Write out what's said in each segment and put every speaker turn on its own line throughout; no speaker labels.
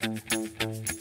Thank you.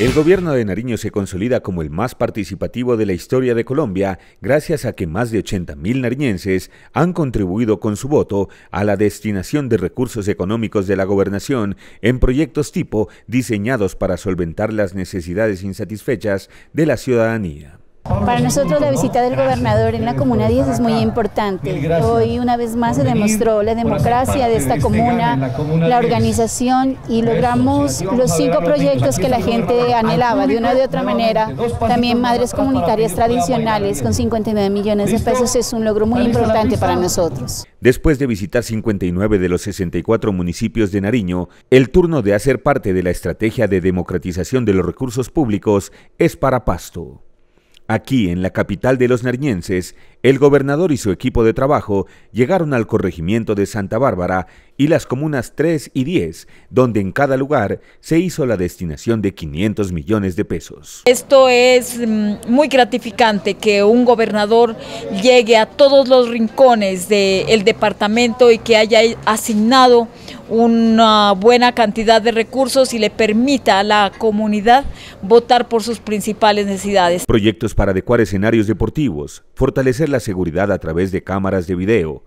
El gobierno de Nariño se consolida como el más participativo de la historia de Colombia gracias a que más de 80.000 nariñenses han contribuido con su voto a la destinación de recursos económicos de la gobernación en proyectos tipo diseñados para solventar las necesidades insatisfechas de la ciudadanía. Para nosotros la visita del gobernador en la Comuna 10 es muy importante. Hoy una vez más se demostró la democracia de esta este comuna, la organización y logramos los cinco proyectos que la gente anhelaba de una u otra manera. También madres comunitarias tradicionales con 59 millones de pesos es un logro muy importante para nosotros. Después de visitar 59 de los 64 municipios de Nariño, el turno de hacer parte de la estrategia de democratización de los recursos públicos es para Pasto. Aquí, en la capital de los nariñenses, el gobernador y su equipo de trabajo llegaron al corregimiento de Santa Bárbara y las comunas 3 y 10, donde en cada lugar se hizo la destinación de 500 millones de pesos. Esto es mm, muy gratificante que un gobernador llegue a todos los rincones del departamento y que haya asignado una buena cantidad de recursos y le permita a la comunidad votar por sus principales necesidades. Proyectos para adecuar escenarios deportivos, fortalecer la seguridad a través de cámaras de video,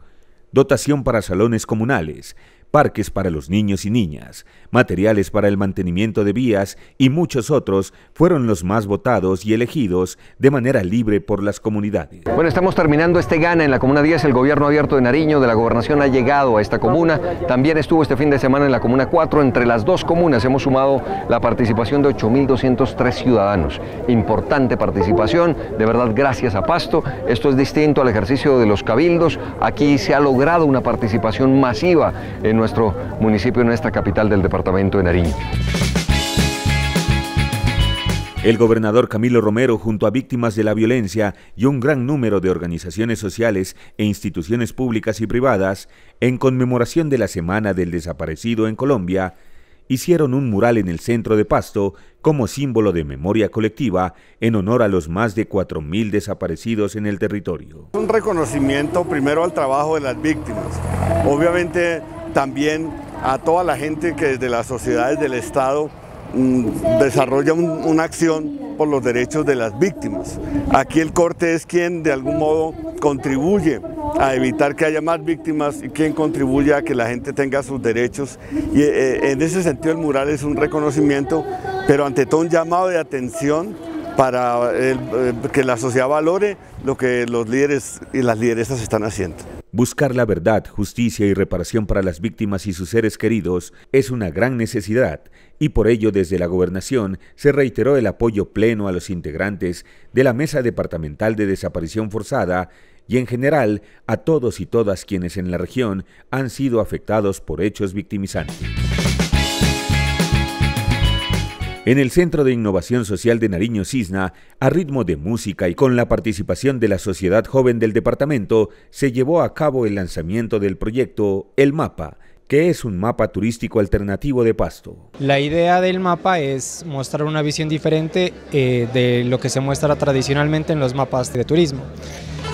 dotación para salones comunales, parques para los niños y niñas, materiales para el mantenimiento de vías y muchos otros fueron los más votados y elegidos de manera libre por las comunidades. Bueno, estamos terminando este Gana en la Comuna 10. El gobierno abierto de Nariño de la gobernación ha llegado a esta comuna. También estuvo este fin de semana en la Comuna 4. Entre las dos comunas hemos sumado la participación de 8.203 ciudadanos. Importante participación. De verdad, gracias a Pasto. Esto es distinto al ejercicio de los cabildos. Aquí se ha logrado una participación masiva en nuestro municipio, en capital del departamento de Nariño. El gobernador Camilo Romero, junto a víctimas de la violencia y un gran número de organizaciones sociales e instituciones públicas y privadas, en conmemoración de la Semana del Desaparecido en Colombia, hicieron un mural en el centro de Pasto como símbolo de memoria colectiva en honor a los más de 4.000 desaparecidos en el territorio. Un reconocimiento primero al trabajo de las víctimas. Obviamente también a toda la gente que desde las sociedades del Estado mm, desarrolla una acción por los derechos de las víctimas. Aquí el corte es quien de algún modo contribuye a evitar que haya más víctimas y quien contribuye a que la gente tenga sus derechos. Y eh, eh, en ese sentido el mural es un reconocimiento, pero ante todo un llamado de atención para eh, que la sociedad valore lo que los líderes y las lideresas están haciendo. Buscar la verdad, justicia y reparación para las víctimas y sus seres queridos es una gran necesidad y por ello desde la gobernación se reiteró el apoyo pleno a los integrantes de la Mesa Departamental de Desaparición Forzada y en general a todos y todas quienes en la región han sido afectados por hechos victimizantes en el Centro de Innovación Social de Nariño Cisna, a ritmo de música y con la participación de la sociedad joven del departamento, se llevó a cabo el lanzamiento del proyecto El Mapa, que es un mapa turístico alternativo de Pasto. La idea del mapa es mostrar una visión diferente eh, de lo que se muestra tradicionalmente en los mapas de turismo.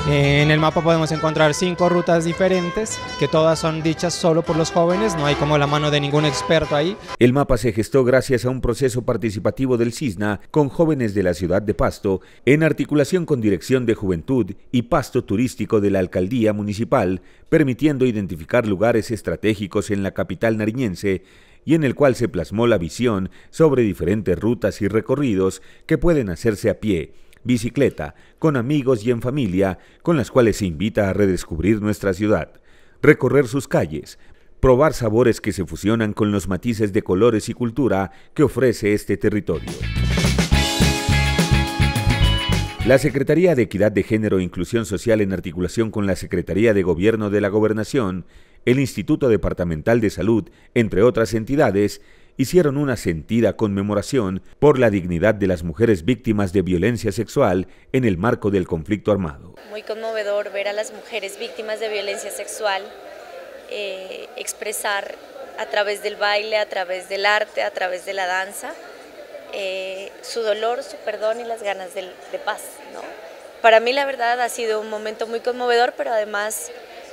En el mapa podemos encontrar cinco rutas diferentes, que todas son dichas solo por los jóvenes, no hay como la mano de ningún experto ahí. El mapa se gestó gracias a un proceso participativo del CISNA con jóvenes de la ciudad de Pasto, en articulación con Dirección de Juventud y Pasto Turístico de la Alcaldía Municipal, permitiendo identificar lugares estratégicos en la capital nariñense y en el cual se plasmó la visión sobre diferentes rutas y recorridos que pueden hacerse a pie bicicleta, con amigos y en familia, con las cuales se invita a redescubrir nuestra ciudad, recorrer sus calles, probar sabores que se fusionan con los matices de colores y cultura que ofrece este territorio. La Secretaría de Equidad de Género e Inclusión Social en articulación con la Secretaría de Gobierno de la Gobernación, el Instituto Departamental de Salud, entre otras entidades, hicieron una sentida conmemoración por la dignidad de las mujeres víctimas de violencia sexual en el marco del conflicto armado. Muy conmovedor ver a las mujeres víctimas de violencia sexual eh, expresar a través del baile, a través del arte, a través de la danza, eh, su dolor, su perdón y las ganas de, paz. Para mí la verdad ha sido un momento muy conmovedor, pero además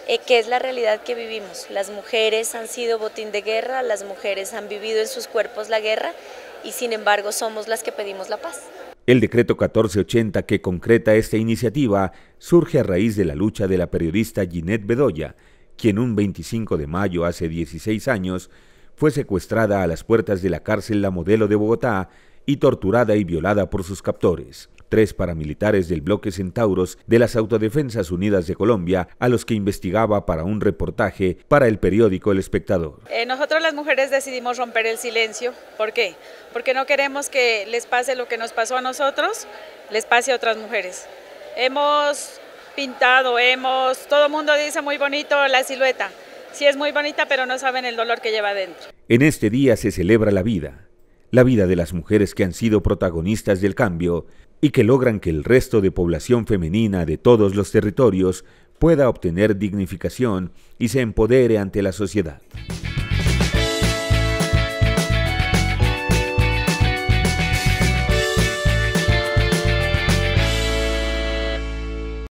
eh, Qué es la realidad que vivimos. Las mujeres han sido botín de guerra, las mujeres han vivido en sus cuerpos la guerra y sin embargo somos las que pedimos la paz. El decreto 1480 que concreta esta iniciativa surge a raíz de la lucha de la periodista Ginette Bedoya, quien un 25 de mayo hace 16 años fue secuestrada a las puertas de la cárcel La Modelo de Bogotá y torturada y violada por sus captores tres paramilitares del bloque Centauros de las Autodefensas Unidas de Colombia, a los que investigaba para un reportaje para el periódico El Espectador. Eh, nosotros las mujeres decidimos romper el silencio. ¿Por qué? Porque no queremos que les pase lo que nos pasó a nosotros, les pase a otras mujeres. Hemos pintado, hemos, todo el mundo dice muy bonito la silueta. Sí es muy bonita, pero no saben el dolor que lleva adentro. En este día se celebra la vida, la vida de las mujeres que han sido protagonistas del cambio y que logran que el resto de población femenina de todos los territorios pueda obtener dignificación y se empodere ante la sociedad.